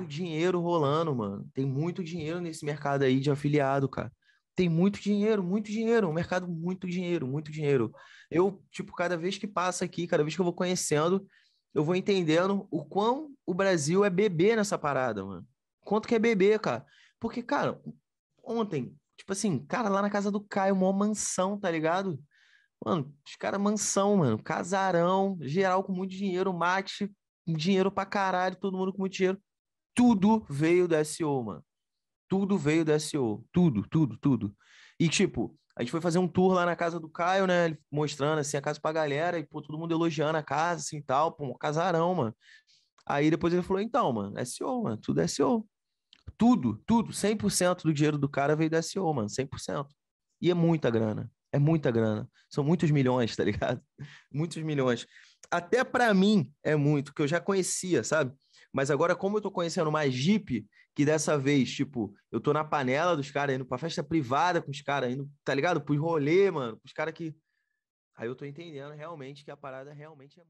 muito dinheiro rolando, mano. Tem muito dinheiro nesse mercado aí de afiliado, cara. Tem muito dinheiro, muito dinheiro. Um mercado muito dinheiro, muito dinheiro. Eu, tipo, cada vez que passa aqui, cada vez que eu vou conhecendo, eu vou entendendo o quão o Brasil é bebê nessa parada, mano. Quanto que é bebê, cara? Porque, cara, ontem, tipo assim, cara, lá na casa do Caio, uma mansão, tá ligado? Mano, os caras mansão, mano, casarão, geral com muito dinheiro, mate, dinheiro pra caralho, todo mundo com muito dinheiro tudo veio da SEO, mano. Tudo veio da SEO. Tudo, tudo, tudo. E, tipo, a gente foi fazer um tour lá na casa do Caio, né? Mostrando, assim, a casa pra galera. E, pô, todo mundo elogiando a casa, assim, tal. Pô, um casarão, mano. Aí depois ele falou, então, mano, SEO, mano. Tudo é SEO. Tudo, tudo. 100% do dinheiro do cara veio da SEO, mano. 100%. E é muita grana. É muita grana. São muitos milhões, tá ligado? Muitos milhões até para mim é muito, que eu já conhecia, sabe? Mas agora, como eu tô conhecendo mais Jeep, que dessa vez, tipo, eu tô na panela dos caras indo pra festa privada com os caras indo, tá ligado? Pros rolê, mano, os caras que. Aí eu tô entendendo realmente que a parada realmente é.